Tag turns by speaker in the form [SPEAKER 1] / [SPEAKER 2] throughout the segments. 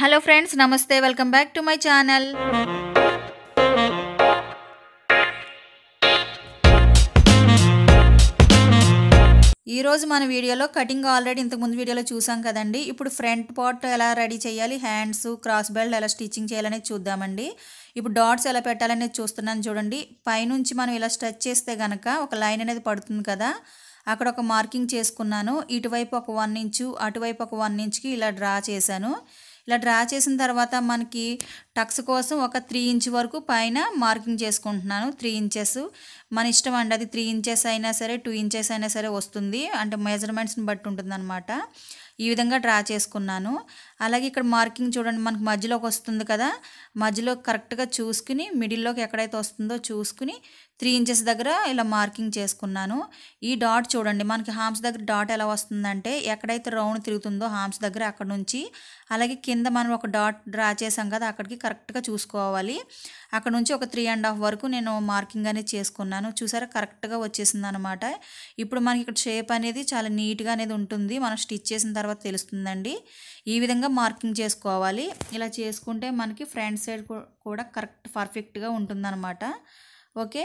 [SPEAKER 1] hello friends నమస్తే welcome back to my channel ఈరోజు మన వీడియోలో కటింగ్ ఆల్రెడీ ఇంతకుముందు వీడియోలో చూసాం కదండి ఇప్పుడు ఫ్రంట్ పార్ట్ ఎలా రెడీ చేయాలి హ్యాండ్స్ క్రాస్ బెల్ట్ ఎలా స్టిచ్చింగ్ చేయాలనేది చూద్దామండి ఇప్పుడు డాట్స్ ఎలా పెట్టాలనేది చూస్తున్నాను చూడండి పైనుంచి మనం ఇలా స్ట్రెచ్ చేస్తే కనుక ఒక లైన్ అనేది పడుతుంది కదా అక్కడ ఒక మార్కింగ్ చేసుకున్నాను ఇటువైపు ఒక వన్ ఇంచు అటువైపు ఒక వన్ ఇంచుకి ఇలా డ్రా చేశాను ఇలా డ్రా చేసిన తర్వాత మనకి టక్స్ కోసం ఒక త్రీ ఇంచ్ వరకు పైన మార్కింగ్ చేసుకుంటున్నాను త్రీ ఇంచెస్ మన ఇష్టం అండి అది త్రీ ఇంచెస్ అయినా సరే టూ ఇంచెస్ అయినా సరే వస్తుంది అంటే మెజర్మెంట్స్ని బట్టి ఉంటుంది ఈ విధంగా డ్రా చేసుకున్నాను అలాగే ఇక్కడ మార్కింగ్ చూడండి మనకు మధ్యలోకి వస్తుంది కదా మధ్యలో కరెక్ట్గా చూసుకుని మిడిల్లోకి ఎక్కడైతే వస్తుందో చూసుకుని త్రీ ఇంచెస్ దగ్గర ఇలా మార్కింగ్ చేసుకున్నాను ఈ డాట్ చూడండి మనకి హామ్స్ దగ్గర డాట్ ఎలా వస్తుందంటే ఎక్కడైతే రౌండ్ తిరుగుతుందో హామ్స్ దగ్గర అక్కడ నుంచి అలాగే కింద మనం ఒక డాట్ డ్రా చేసాం కదా అక్కడికి కరెక్ట్గా చూసుకోవాలి అక్కడ నుంచి ఒక త్రీ అండ్ హాఫ్ వరకు నేను మార్కింగ్ అనేది చేసుకున్నాను చూసారా కరెక్ట్గా వచ్చేసింది అనమాట ఇప్పుడు మనకి ఇక్కడ షేప్ అనేది చాలా నీట్గా అనేది ఉంటుంది మనం స్టిచ్ చేసిన తర్వాత తెలుస్తుందండి ఈ విధంగా మార్కింగ్ చేసుకోవాలి ఇలా చేసుకుంటే మనకి ఫ్రంట్ సైడ్ కూడా కరెక్ట్ పర్ఫెక్ట్గా ఉంటుందన్నమాట ఓకే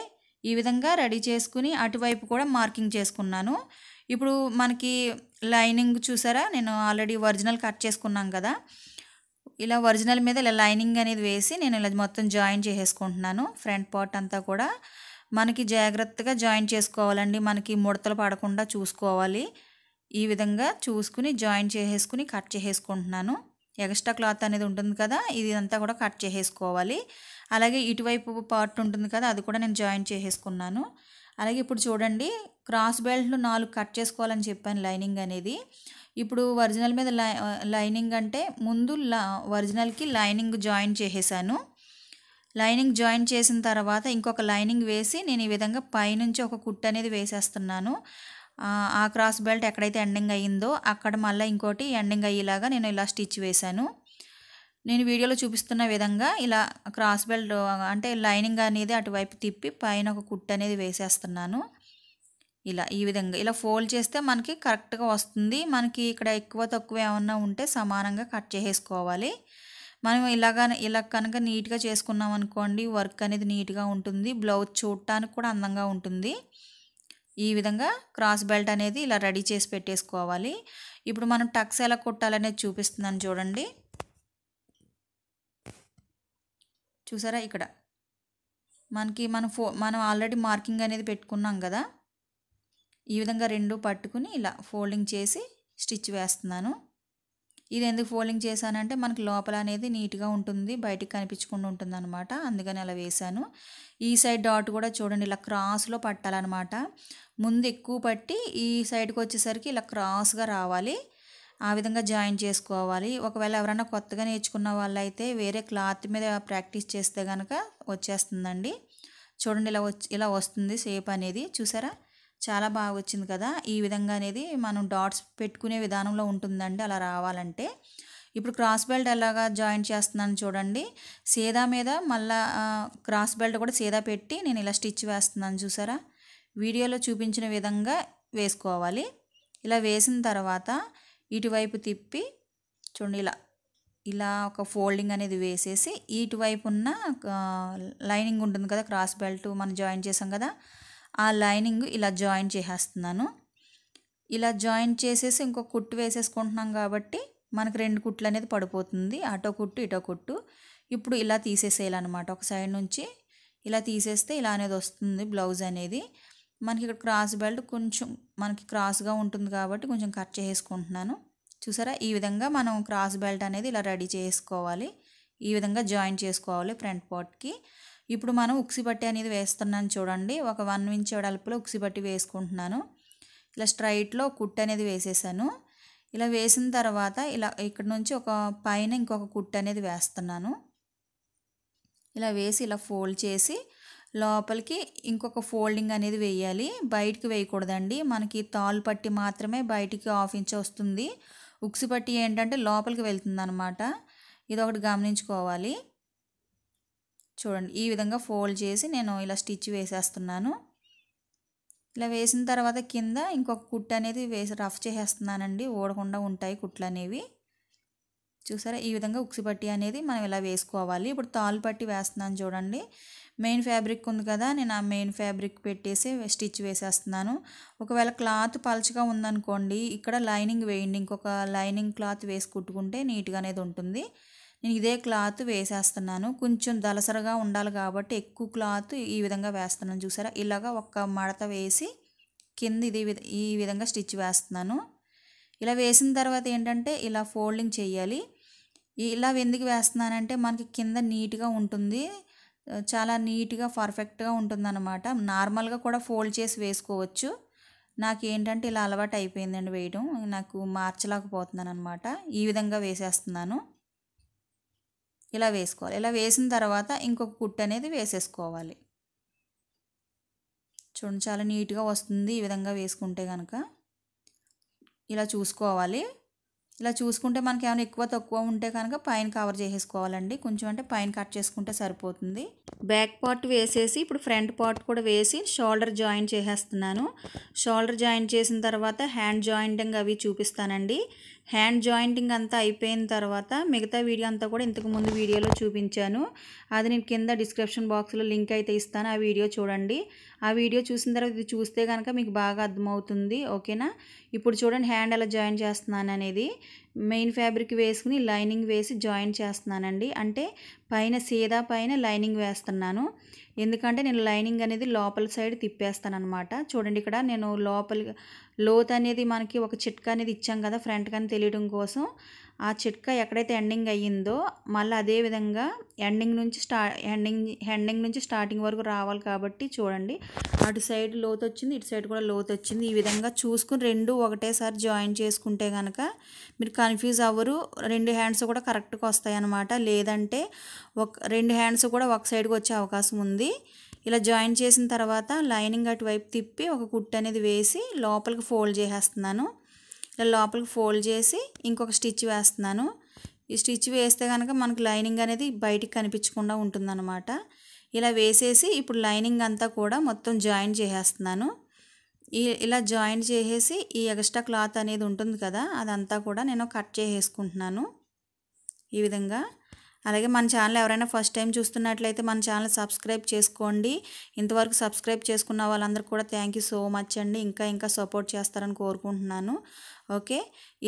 [SPEAKER 1] ఈ విధంగా రెడీ చేసుకుని అటువైపు కూడా మార్కింగ్ చేసుకున్నాను ఇప్పుడు మనకి లైనింగ్ చూసారా నేను ఆల్రెడీ ఒరిజినల్ కట్ చేసుకున్నాం కదా ఇలా ఒరిజినల్ మీద ఇలా లైనింగ్ అనేది వేసి నేను ఇలా మొత్తం జాయిన్ చేసేసుకుంటున్నాను ఫ్రంట్ పార్ట్ అంతా కూడా మనకి జాగ్రత్తగా జాయిన్ చేసుకోవాలండి మనకి ముడతలు పడకుండా చూసుకోవాలి ఈ విధంగా చూసుకుని జాయిన్ చేసేసుకుని కట్ చేసేసుకుంటున్నాను ఎక్స్ట్రా క్లాత్ అనేది ఉంటుంది కదా ఇది అంతా కూడా కట్ చేసేసుకోవాలి అలాగే ఇటువైపు పార్ట్ ఉంటుంది కదా అది కూడా నేను జాయిన్ చేసేసుకున్నాను అలాగే ఇప్పుడు చూడండి క్రాస్ బెల్ట్లు నాలుగు కట్ చేసుకోవాలని చెప్పాను లైనింగ్ అనేది ఇప్పుడు ఒరిజినల్ మీద లై లైనింగ్ అంటే ముందు ఒరిజినల్కి లైనింగ్ జాయిన్ చేసేసాను లైనింగ్ జాయిన్ చేసిన తర్వాత ఇంకొక లైనింగ్ వేసి నేను ఈ విధంగా పైనుంచి ఒక కుట్ అనేది వేసేస్తున్నాను ఆ క్రాస్ బెల్ట్ ఎక్కడైతే ఎండింగ్ అయ్యిందో అక్కడ మళ్ళీ ఇంకోటి ఎండింగ్ అయ్యేలాగా నేను ఇలా స్టిచ్ వేశాను నేను వీడియోలో చూపిస్తున్న విధంగా ఇలా క్రాస్ బెల్ట్ అంటే లైనింగ్ అనేది అటువైపు తిప్పి పైన ఒక కుట్ అనేది వేసేస్తున్నాను ఇలా ఈ విధంగా ఇలా ఫోల్డ్ చేస్తే మనకి కరెక్ట్గా వస్తుంది మనకి ఇక్కడ ఎక్కువ తక్కువ ఏమన్నా ఉంటే సమానంగా కట్ చేసేసుకోవాలి మనం ఇలాగా ఇలా కనుక నీట్గా చేసుకున్నాం అనుకోండి వర్క్ అనేది నీట్గా ఉంటుంది బ్లౌజ్ చూడటానికి కూడా అందంగా ఉంటుంది ఈ విధంగా క్రాస్ బెల్ట్ అనేది ఇలా రెడీ చేసి పెట్టేసుకోవాలి ఇప్పుడు మనం టక్స్ ఎలా కుట్టాలనేది చూపిస్తుందని చూడండి చూసారా ఇక్కడ మనకి మనం ఫో మనం ఆల్రెడీ మార్కింగ్ అనేది పెట్టుకున్నాం కదా ఈ విధంగా రెండు పట్టుకుని ఇలా ఫోల్డింగ్ చేసి స్టిచ్ వేస్తున్నాను ఇది ఎందుకు ఫోల్డింగ్ చేశానంటే మనకి లోపల అనేది నీట్గా ఉంటుంది బయటికి కనిపించకుండా ఉంటుంది అనమాట అందుకని అలా వేశాను ఈ సైడ్ డాట్ కూడా చూడండి ఇలా క్రాస్లో పట్టాలన్నమాట ముందు ఎక్కువ పట్టి ఈ సైడ్కి వచ్చేసరికి ఇలా క్రాస్గా రావాలి ఆ విధంగా జాయిన్ చేసుకోవాలి ఒకవేళ ఎవరైనా కొత్తగా నేర్చుకున్న వాళ్ళైతే వేరే క్లాత్ మీద ప్రాక్టీస్ చేస్తే కనుక వచ్చేస్తుందండి చూడండి ఇలా ఇలా వస్తుంది షేప్ అనేది చూసారా చాలా బాగా వచ్చింది కదా ఈ విధంగా అనేది మనం డాట్స్ పెట్టుకునే విధానంలో ఉంటుందండి అలా రావాలంటే ఇప్పుడు క్రాస్ బెల్ట్ ఎలాగా జాయిన్ చేస్తున్నాను చూడండి సీదా మీద మళ్ళా క్రాస్ బెల్ట్ కూడా సీదా పెట్టి నేను ఇలా స్టిచ్ వేస్తున్నాను చూసారా వీడియోలో చూపించిన విధంగా వేసుకోవాలి ఇలా వేసిన తర్వాత ఇటువైపు తిప్పి చూడండి ఇలా ఇలా ఒక ఫోల్డింగ్ అనేది వేసేసి ఇటువైపు ఉన్న లైనింగ్ ఉంటుంది కదా క్రాస్ బెల్ట్ మనం జాయిన్ చేసాం కదా ఆ లైనింగ్ ఇలా జాయిన్ చేసేస్తున్నాను ఇలా జాయిన్ చేసేసి ఇంకో కుట్టు వేసేసుకుంటున్నాం కాబట్టి మనకు రెండు కుట్లు అనేది పడిపోతుంది అటో కుట్టు ఇటో కుట్టు ఇప్పుడు ఇలా తీసేసేయాలన్నమాట ఒక సైడ్ నుంచి ఇలా తీసేస్తే ఇలా అనేది వస్తుంది బ్లౌజ్ అనేది మనకి ఇక్కడ క్రాస్ బెల్ట్ కొంచెం మనకి క్రాస్గా ఉంటుంది కాబట్టి కొంచెం కట్ చేసుకుంటున్నాను చూసారా ఈ విధంగా మనం క్రాస్ బెల్ట్ అనేది ఇలా రెడీ చేసుకోవాలి ఈ విధంగా జాయిన్ చేసుకోవాలి ఫ్రంట్ పార్ట్కి ఇప్పుడు మనం ఉక్సిపట్టి అనేది వేస్తున్నాను చూడండి ఒక వన్ ఇంచ్ వెడల్పులో ఉక్సిపట్టి వేసుకుంటున్నాను ఇలా స్ట్రైట్లో కుట్టు అనేది వేసేసాను ఇలా వేసిన తర్వాత ఇలా ఇక్కడ నుంచి ఒక పైన ఇంకొక కుట్టు అనేది వేస్తున్నాను ఇలా వేసి ఇలా ఫోల్డ్ చేసి లోపలికి ఇంకొక ఫోల్డింగ్ అనేది వేయాలి బయటికి వేయకూడదండి మనకి తాలు పట్టి మాత్రమే బయటికి హాఫ్ ఇంచ్ వస్తుంది ఉక్సిపట్టి ఏంటంటే లోపలికి వెళ్తుంది అనమాట ఇది ఒకటి గమనించుకోవాలి చూడండి ఈ విధంగా ఫోల్డ్ చేసి నేను ఇలా స్టిచ్ వేసేస్తున్నాను ఇలా వేసిన తర్వాత కింద ఇంకొక కుట్ అనేది వేసి రఫ్ చేసేస్తున్నానండి ఓడకుండా ఉంటాయి కుట్లు అనేవి చూసారా ఈ విధంగా ఉక్సిపట్టి అనేది మనం ఇలా వేసుకోవాలి ఇప్పుడు తాలు పట్టి వేస్తున్నాను చూడండి మెయిన్ ఫ్యాబ్రిక్ ఉంది కదా నేను ఆ మెయిన్ ఫ్యాబ్రిక్ పెట్టేసి స్టిచ్ వేసేస్తున్నాను ఒకవేళ క్లాత్ పలచగా ఉందనుకోండి ఇక్కడ లైనింగ్ వేయండి ఇంకొక లైనింగ్ క్లాత్ వేసి కుట్టుకుంటే నీట్గా అనేది ఉంటుంది నేను ఇదే క్లాత్ వేసేస్తున్నాను కొంచెం దలసరగా ఉండాలి కాబట్టి ఎక్కువ క్లాత్ ఈ విధంగా వేస్తున్నాను చూసారా ఇలాగా ఒక మడత వేసి కింద ఇది ఈ విధంగా స్టిచ్ వేస్తున్నాను ఇలా వేసిన తర్వాత ఏంటంటే ఇలా ఫోల్డింగ్ చేయాలి ఇలా ఎందుకు వేస్తున్నానంటే మనకి కింద నీట్గా ఉంటుంది చాలా నీట్గా పర్ఫెక్ట్గా అనమాట నార్మల్గా కూడా ఫోల్డ్ చేసి వేసుకోవచ్చు నాకు ఏంటంటే ఇలా అలవాటు అయిపోయిందండి వేయడం నాకు మార్చలేకపోతున్నాను అనమాట ఈ విధంగా వేసేస్తున్నాను ఇలా వేసుకోవాలి ఇలా వేసిన తర్వాత ఇంకొక కుట్టు అనేది వేసేసుకోవాలి చూడండి చాలా నీట్గా వస్తుంది ఈ విధంగా వేసుకుంటే కనుక ఇలా చూసుకోవాలి ఇలా చూసుకుంటే మనకి ఏమైనా ఎక్కువ తక్కువ ఉంటే కనుక పైన కవర్ చేసేసుకోవాలండి కొంచెం అంటే పైన కట్ చేసుకుంటే సరిపోతుంది బ్యాక్ పార్ట్ వేసేసి ఇప్పుడు ఫ్రంట్ పార్ట్ కూడా వేసి షోల్డర్ జాయిన్ చేసేస్తున్నాను షోల్డర్ జాయిన్ చేసిన తర్వాత హ్యాండ్ జాయింటింగ్ అవి చూపిస్తానండి హ్యాండ్ జాయింటింగ్ అంతా అయిపోయిన తర్వాత మిగతా వీడియో అంతా కూడా ఇంతకు ముందు వీడియోలో చూపించాను అది నేను కింద డిస్క్రిప్షన్ బాక్స్లో లింక్ అయితే ఇస్తాను ఆ వీడియో చూడండి ఆ వీడియో చూసిన తర్వాత ఇది చూస్తే కనుక మీకు బాగా అర్థమవుతుంది ఓకేనా ఇప్పుడు చూడండి హ్యాండ్ ఎలా జాయిన్ చేస్తున్నాను అనేది మెయిన్ ఫ్యాబ్రిక్ వేసుకుని లైనింగ్ వేసి జాయిన్ చేస్తున్నానండి అంటే పైన సీదా పైన లైనింగ్ వేస్తున్నాను ఎందుకంటే నేను లైనింగ్ అనేది లోపల సైడ్ తిప్పేస్తాను అనమాట చూడండి ఇక్కడ నేను లోపలి లోత్ అనేది మనకి ఒక చిట్కా అనేది ఇచ్చాం కదా ఫ్రంట్ కానీ తెలియడం కోసం ఆ చిట్కా ఎక్కడైతే ఎండింగ్ అయ్యిందో మళ్ళీ అదే విధంగా ఎండింగ్ నుంచి స్టా ఎండింగ్ ఎండింగ్ నుంచి స్టార్టింగ్ వరకు రావాలి కాబట్టి చూడండి అటు సైడ్ లోతు వచ్చింది ఇటు సైడ్ కూడా లోతు వచ్చింది ఈ విధంగా చూసుకుని రెండు ఒకటేసారి జాయిన్ చేసుకుంటే కనుక మీరు కన్ఫ్యూజ్ అవ్వరు రెండు హ్యాండ్స్ కూడా కరెక్ట్గా వస్తాయి అన్నమాట లేదంటే ఒక రెండు హ్యాండ్స్ కూడా ఒక సైడ్కి వచ్చే అవకాశం ఉంది ఇలా జాయిన్ చేసిన తర్వాత లైనింగ్ అటువైపు తిప్పి ఒక కుట్టు అనేది వేసి లోపలికి ఫోల్డ్ చేసేస్తున్నాను ఇలా లోపలికి ఫోల్డ్ చేసి ఇంకొక స్టిచ్ వేస్తున్నాను ఈ స్టిచ్ వేస్తే కనుక మనకు లైనింగ్ అనేది బయటికి కనిపించకుండా ఉంటుందన్నమాట ఇలా వేసేసి ఇప్పుడు లైనింగ్ అంతా కూడా మొత్తం జాయిన్ చేసేస్తున్నాను ఇలా జాయిన్ చేసేసి ఈ ఎక్స్ట్రా క్లాత్ అనేది ఉంటుంది కదా అదంతా కూడా నేను కట్ చేసేసుకుంటున్నాను ఈ విధంగా అలాగే మన ఛానల్ ఎవరైనా ఫస్ట్ టైం చూస్తున్నట్లయితే మన ఛానల్ సబ్స్క్రైబ్ చేసుకోండి ఇంతవరకు సబ్స్క్రైబ్ చేసుకున్న వాళ్ళందరూ కూడా థ్యాంక్ సో మచ్ అండి ఇంకా ఇంకా సపోర్ట్ చేస్తారని కోరుకుంటున్నాను ఓకే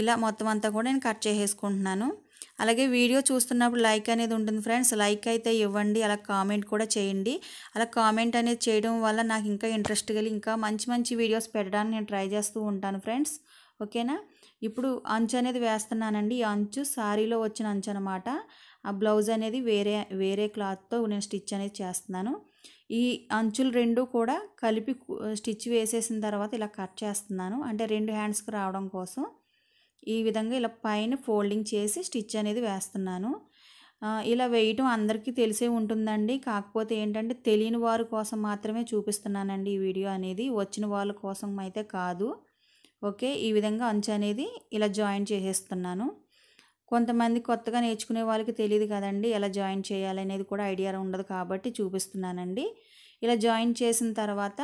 [SPEAKER 1] ఇలా మొత్తం అంతా కూడా నేను కట్ చేసేసుకుంటున్నాను అలాగే వీడియో చూస్తున్నప్పుడు లైక్ అనేది ఉంటుంది ఫ్రెండ్స్ లైక్ అయితే ఇవ్వండి అలా కామెంట్ కూడా చేయండి అలా కామెంట్ అనేది చేయడం వల్ల నాకు ఇంకా ఇంట్రెస్ట్ కలిగి ఇంకా మంచి మంచి వీడియోస్ పెట్టడానికి నేను ట్రై చేస్తూ ఉంటాను ఫ్రెండ్స్ ఓకేనా ఇప్పుడు అంచు అనేది వేస్తున్నానండి ఈ అంచు సారీలో వచ్చిన అంచు అనమాట ఆ బ్లౌజ్ అనేది వేరే వేరే క్లాత్తో నేను స్టిచ్ అనేది చేస్తున్నాను ఈ అంచులు రెండు కూడా కలిపి స్టిచ్ వేసేసిన తర్వాత ఇలా కట్ చేస్తున్నాను అంటే రెండు హ్యాండ్స్కి రావడం కోసం ఈ విధంగా ఇలా పైన ఫోల్డింగ్ చేసి స్టిచ్ అనేది వేస్తున్నాను ఇలా వేయటం అందరికీ తెలిసే ఉంటుందండి కాకపోతే ఏంటంటే తెలియని వారి కోసం మాత్రమే చూపిస్తున్నానండి ఈ వీడియో అనేది వచ్చిన వాళ్ళ కోసం అయితే కాదు ఓకే ఈ విధంగా అంచు అనేది ఇలా జాయిన్ చేసేస్తున్నాను కొంతమంది కొత్తగా నేర్చుకునే వాళ్ళకి తెలియదు కదండి ఎలా జాయిన్ చేయాలనేది కూడా ఐడియా ఉండదు కాబట్టి చూపిస్తున్నానండి ఇలా జాయిన్ చేసిన తర్వాత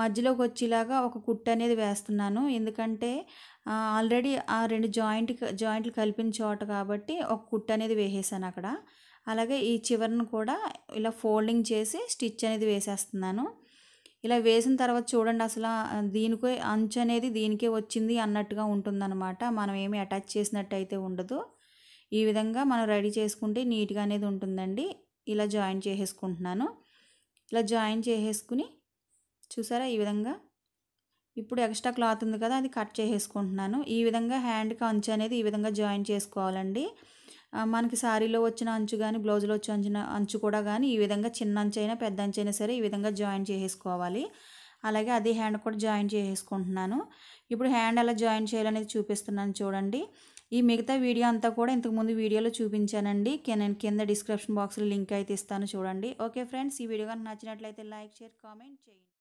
[SPEAKER 1] మధ్యలోకి వచ్చేలాగా ఒక కుట్ట అనేది వేస్తున్నాను ఎందుకంటే ఆల్రెడీ ఆ రెండు జాయింట్ జాయింట్లు కలిపిన చోట కాబట్టి ఒక కుట్ట అనేది వేసేసాను అక్కడ అలాగే ఈ చివరిని కూడా ఇలా ఫోల్డింగ్ చేసి స్టిచ్ అనేది వేసేస్తున్నాను ఇలా వేసిన తర్వాత చూడండి అసలు దీనికే అంచు అనేది దీనికే వచ్చింది అన్నట్టుగా ఉంటుందన్నమాట మనం ఏమి అటాచ్ చేసినట్టు అయితే ఉండదు ఈ విధంగా మనం రెడీ చేసుకుంటే నీట్గా అనేది ఉంటుందండి ఇలా జాయిన్ చేసేసుకుంటున్నాను ఇలా జాయిన్ చేసేసుకుని చూసారా ఈ విధంగా ఇప్పుడు ఎక్స్ట్రా క్లాత్ ఉంది కదా అది కట్ చేసేసుకుంటున్నాను ఈ విధంగా హ్యాండ్కి అంచు అనేది ఈ విధంగా జాయిన్ చేసుకోవాలండి మనకి శారీలో వచ్చిన అంచు కానీ బ్లౌజ్లో వచ్చిన అంచు కూడా కానీ ఈ విధంగా చిన్న అంచు అయినా పెద్ద అంచు అయినా సరే ఈ విధంగా జాయిన్ చేసేసుకోవాలి అలాగే అది హ్యాండ్ కూడా జాయిన్ చేసేసుకుంటున్నాను ఇప్పుడు హ్యాండ్ ఎలా జాయిన్ చేయాలనేది చూపిస్తున్నాను చూడండి ఈ మిగతా వీడియో అంతా కూడా ఇంతకుముందు వీడియోలో చూపించానండి నేను కింద డిస్క్రిప్షన్ బాక్స్లో లింక్ అయితే ఇస్తాను చూడండి ఓకే ఫ్రెండ్స్ ఈ వీడియో కనుక నచ్చినట్లయితే లైక్ షేర్ కామెంట్ చేయండి